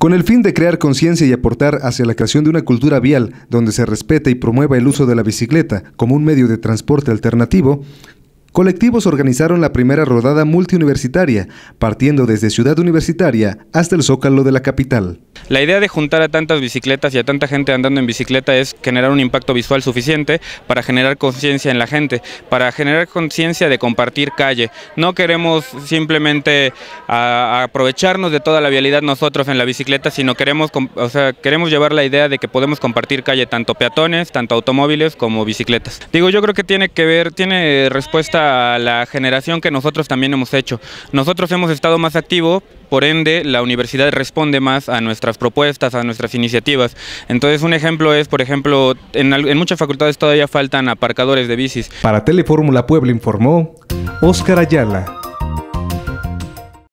Con el fin de crear conciencia y aportar hacia la creación de una cultura vial donde se respete y promueva el uso de la bicicleta como un medio de transporte alternativo, colectivos organizaron la primera rodada multiuniversitaria, partiendo desde Ciudad Universitaria hasta el Zócalo de la capital. La idea de juntar a tantas bicicletas y a tanta gente andando en bicicleta es generar un impacto visual suficiente para generar conciencia en la gente, para generar conciencia de compartir calle. No queremos simplemente aprovecharnos de toda la vialidad nosotros en la bicicleta, sino queremos, queremos llevar la idea de que podemos compartir calle tanto peatones, tanto automóviles como bicicletas. Digo, yo creo que tiene que ver, tiene respuesta a la generación que nosotros también hemos hecho. Nosotros hemos estado más activos, por ende la universidad responde más a nuestra propuestas, a nuestras iniciativas. Entonces un ejemplo es, por ejemplo, en, muchas facultades todavía faltan aparcadores de bicis. Para Telefórmula Puebla informó Óscar Ayala.